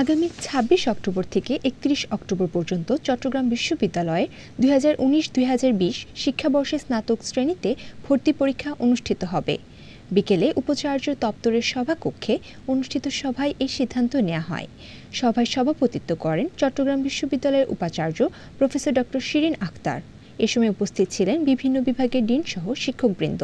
আগামী ২৬ অক্টোবর থেকে একত্রিশ অক্টোবর পর্যন্ত চট্টগ্রাম বিশ্ববিদ্যালয়ে দুই হাজার উনিশ দুই হাজার বিশ শিক্ষাবর্ষে স্নাতক শ্রেণীতে ভর্তি পরীক্ষা অনুষ্ঠিত হবে বিকেলে উপাচার্য দপ্তরের সভাকক্ষে অনুষ্ঠিত সভায় এই সিদ্ধান্ত নেওয়া হয় সভায় সভাপতিত্ব করেন চট্টগ্রাম বিশ্ববিদ্যালয়ের উপাচার্য প্রফেসর ড শিরিন আক্তার এ সময় উপস্থিত ছিলেন বিভিন্ন বিভাগের ডিনসহ শিক্ষকবৃন্দ